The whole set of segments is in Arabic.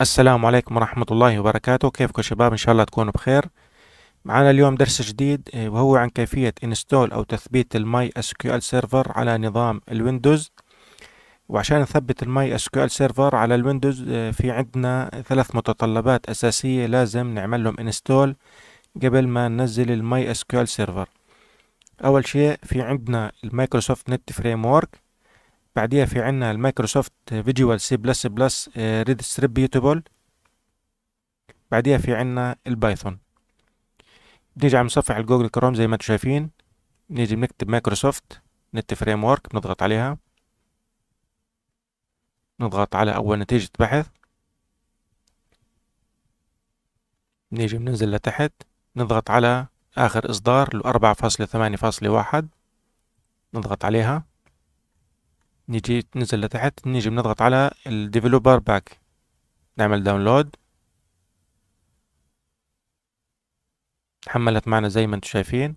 السلام عليكم ورحمة الله وبركاته كيفكم شباب إن شاء الله تكونوا بخير معنا اليوم درس جديد إيه، وهو عن كيفية انستول أو تثبيت الماي اس ال سيرفر على نظام الويندوز وعشان نثبت الماي اس ال سيرفر على الويندوز إيه، في عندنا ثلاث متطلبات أساسية لازم نعمل لهم انستول قبل ما ننزل الماي اس ال سيرفر أول شيء في عندنا المايكروسوفت نت فريم وورك بعديها في عنا المايكروسوفت فيجوال سي بلس بلس آه، ريدستريبيوتبل بعديها في عنا البايثون بنيجي على مصفح الجوجل كروم زي ما انتم شايفين نيجي بنكتب مايكروسوفت نت فريم ورك بنضغط عليها نضغط على اول نتيجة بحث نيجي بننزل لتحت نضغط على آخر إصدار لأربعة فاصلة ثمانية فاصلة واحد نضغط عليها نجي ننزل لتحت نيجي بنضغط على الديفلوبر باك نعمل داونلود تحملت معنا زي ما انتم شايفين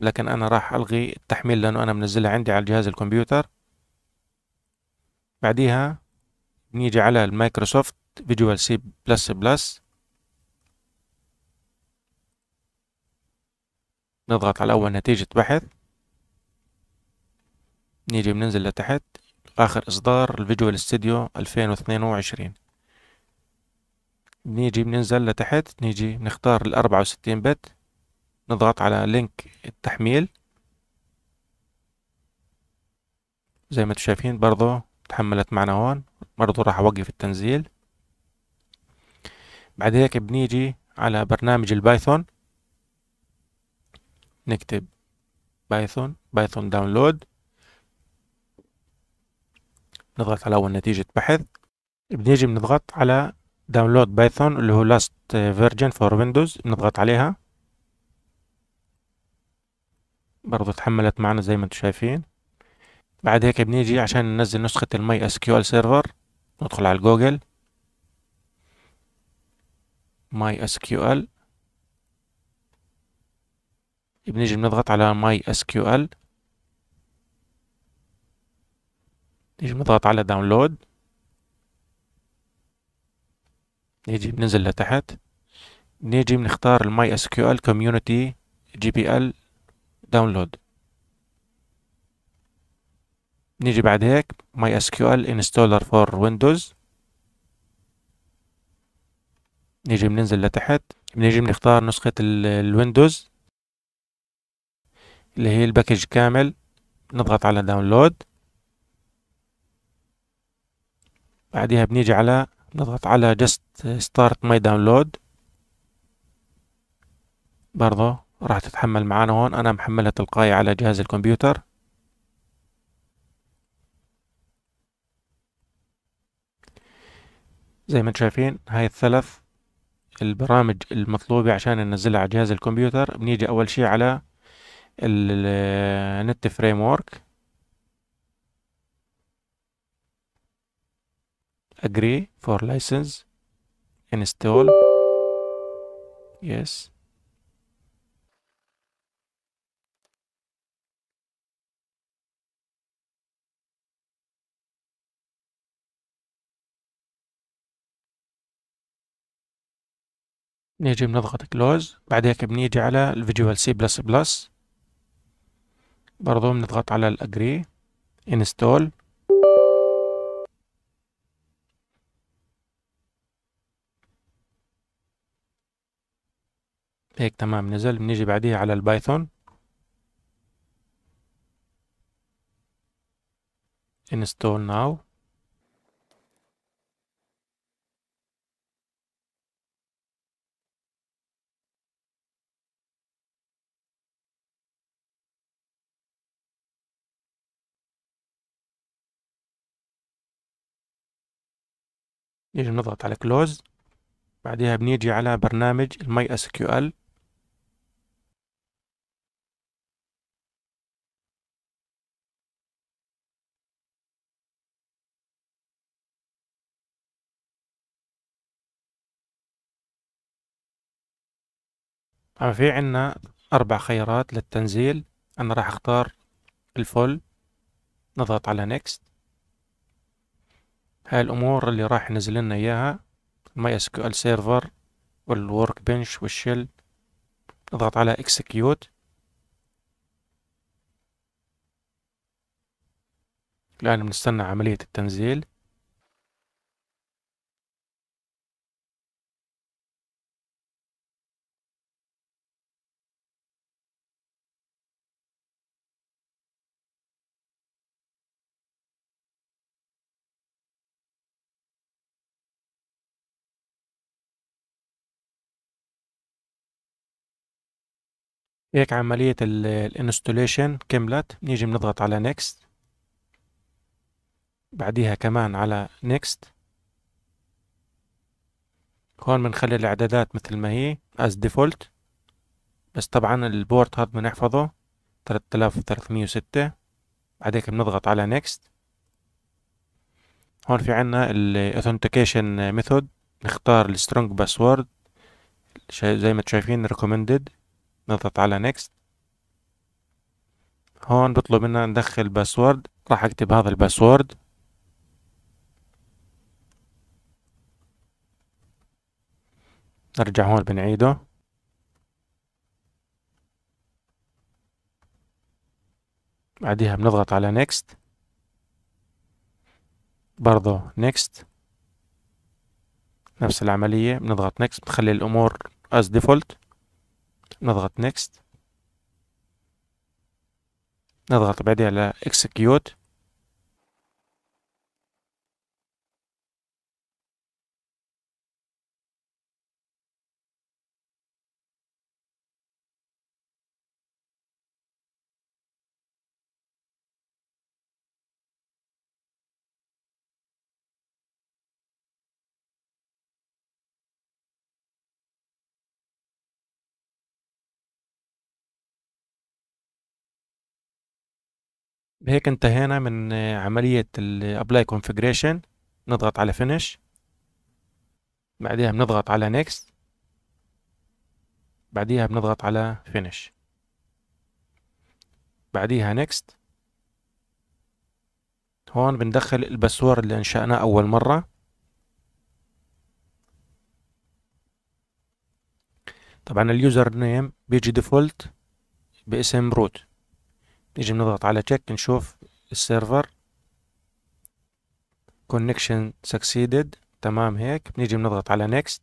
لكن انا راح الغي التحميل لانه انا منزلها عندي على جهاز الكمبيوتر بعديها نيجي على المايكروسوفت فيجوال سي بلس بلس نضغط على اول نتيجة بحث نيجي بننزل لتحت آخر إصدار الفيجوال ستوديو 2022 بنيجي بننزل لتحت نيجي نختار ال 64 بت نضغط على لينك التحميل زي ما تشايفين شايفين برضو تحملت معنا هون برضو راح أوقف التنزيل بعد هيك بنيجي على برنامج البايثون نكتب بايثون بايثون داونلود نضغط على أول نتيجة بحث بنيجي بنضغط على داونلود بايثون اللي هو لاست فيرجن فور ويندوز بنضغط عليها برضو تحملت معنا زي ما انتم شايفين بعد هيك بنيجي عشان ننزل نسخة الماي اس كيو ال سيرفر ندخل على جوجل ماي اس كيو ال بنيجي بنضغط على ماي اس كيو ال نيجي نضغط على داونلود نيجي بننزل لتحت نيجي بنختار الماي اس كيو ال كوميونتي جي بي ال داونلود نيجي بعد هيك ماي اس كيو ال انستولر فور ويندوز نيجي بننزل لتحت بنيجي بنختار نسخة الويندوز اللي هي الباكج كامل نضغط على داونلود بعدها بنيجي على نضغط على just start my download برضه راح تتحمل معانا هون انا محملها تلقائي على جهاز الكمبيوتر زي ما انتم شايفين هاي الثلاث البرامج المطلوبة عشان ننزلها على جهاز الكمبيوتر بنيجي اول شي على النت فريم وورك agree for license install yes نيجي بنضغط كلوز بعد هيك بنيجي على الفيجوال سي بلس بلس برضو بنضغط على الاجري انستول هيك تمام نزل بنيجي بعديها على البايثون install now نيجي نضغط على close بعدها بنيجي على برنامج الماي اس كيو ال في عنا أربع خيارات للتنزيل أنا راح أختار الفول نضغط على نيكست هاي الأمور اللي راح ينزل لنا إياها الماي اس كيو ال سيرفر والورك بنش والشيل نضغط على اكسكيوت الآن بنستنى عملية التنزيل هيك عملية الانستوليشن كملت نيجي بنضغط على نيكست بعديها كمان على نيكست هون بنخلي الاعدادات مثل ما هي as default بس طبعا البورت هذا بنحفظه 3306 بعد هيك بنضغط على next هون في عنا الاثنتيكيشن ميثود نختار السترونج باسورد زي ما انتم شايفين recommended نضغط على next هون بطلب منا ندخل باسورد راح اكتب هذا الباسورد نرجع هون بنعيده بعديها بنضغط على next برضه next نفس العملية بنضغط next بنخلي الأمور as default نضغط next نضغط بعدها على execute بهيك انتهينا من عملية الابلاي كونفجريشن نضغط على فينش بعدها بنضغط على نيكست بعديها بنضغط على فينش بعديها نيكست هون بندخل الباسورد اللي انشأناه أول مرة طبعا اليوزر نيم بيجي ديفولت باسم روت نيجي بنضغط على تشيك نشوف السيرفر كونكشن سكسيدد تمام هيك بنيجي بنضغط على نيكست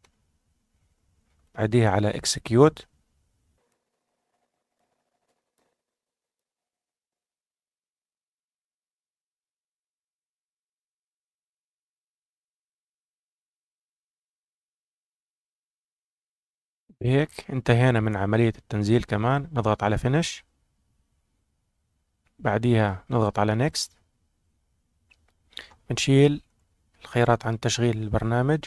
بعديها على اكسكيوت هيك انتهينا من عملية التنزيل كمان نضغط على فينش بعديها نضغط على Next بنشيل الخيارات عن تشغيل البرنامج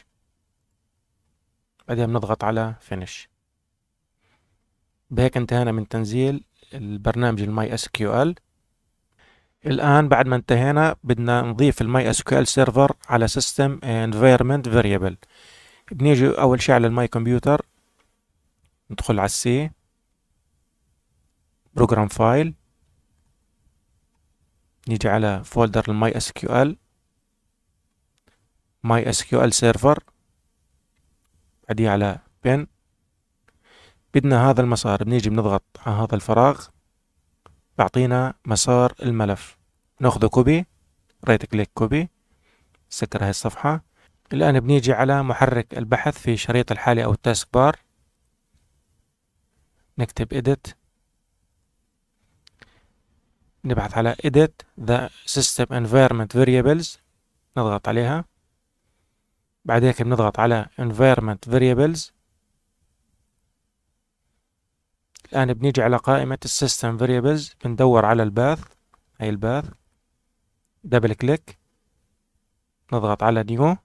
بعدها بنضغط على Finish بهيك انتهينا من تنزيل البرنامج الماي اس كيو ال الان بعد ما انتهينا بدنا نضيف الماي اس كيو ال سيرفر على سيستم انفايرمنت فاريبل بنيجي اول شيء على الماي كمبيوتر ندخل على السي بروجرام فايل نيجي على فولدر الماي اس كيو ال ماي اس كيو ال سيرفر بعديه على بن بدنا هذا المسار بنيجي بنضغط على هذا الفراغ بعطينا مسار الملف ناخذه كوبي رايت كليك كوبي سكر هاي الصفحة الآن بنيجي على محرك البحث في شريط الحالي أو التاسك بار نكتب edit نبحث على Edit the System Environment Variables نضغط عليها بعد هيك بنضغط على Environment Variables الآن بنيجي على قائمة system Variables بندور على الباث هي الباث دبل كليك نضغط على New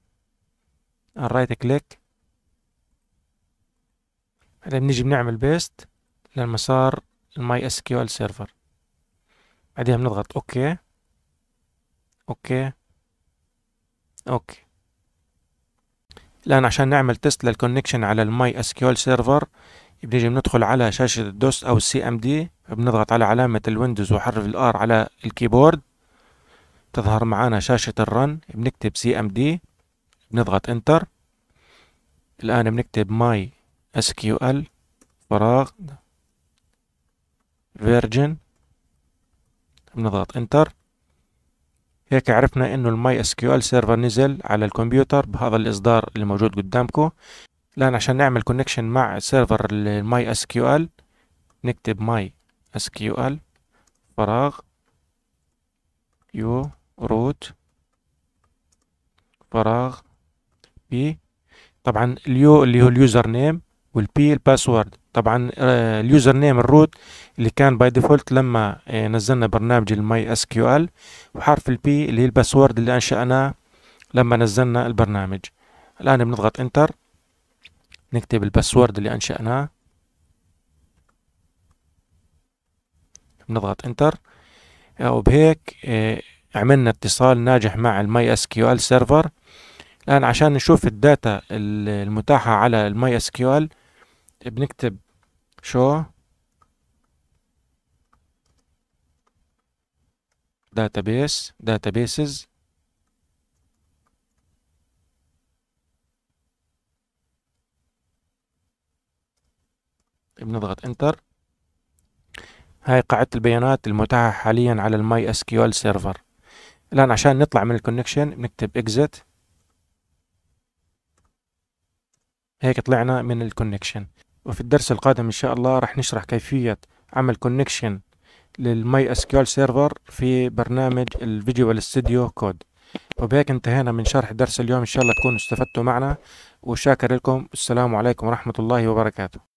right click بعدين بنيجي بنعمل بيست للمسار الماي اس كيو ال سيرفر بعدين بنضغط اوكي اوكي اوكي الان عشان نعمل تيست للكونكشن على الماي اس كيو ال سيرفر بنيجي بندخل على شاشة الدوس او السي ام دي بنضغط على علامة الويندوز وحرف الار على الكيبورد تظهر معانا شاشة الرن بنكتب سي ام دي بنضغط انتر الان بنكتب ماي اس كيو ال فراغ فيرجن بنضغط انتر هيك عرفنا انه الماي اس كيو ال سيرفر نزل على الكمبيوتر بهذا الاصدار اللي موجود قدامكم الان عشان نعمل كونكشن مع سيرفر الماي اس كيو ال نكتب ماي اس كيو ال فراغ يو روت فراغ بي طبعا اليو اللي هو اليوزر نيم والبي الباسورد طبعا آه، اليوزر نيم الروت اللي كان باي ديفولت لما آه، نزلنا برنامج الماي اس كيو ال وحرف البي اللي هي الباسورد اللي انشأناه لما نزلنا البرنامج الان بنضغط انتر نكتب الباسورد اللي انشأناه بنضغط انتر آه، وبهيك عملنا اتصال ناجح مع الماي اس كيو ال سيرفر الان عشان نشوف الداتا المتاحة على الماي اس كيو ال بنكتب شو database databases بنضغط انتر هاي قاعدة البيانات المتاحة حاليا على الماي اس كيو ال سيرفر الان عشان نطلع من الكونكشن بنكتب اكزت هيك طلعنا من الكونكشن وفي الدرس القادم إن شاء الله راح نشرح كيفية عمل كونكشن للماي اس كيو سيرفر في برنامج الفيجوال ستوديو كود وبهيك انتهينا من شرح درس اليوم إن شاء الله تكونوا استفدتوا معنا وشاكر لكم السلام عليكم ورحمة الله وبركاته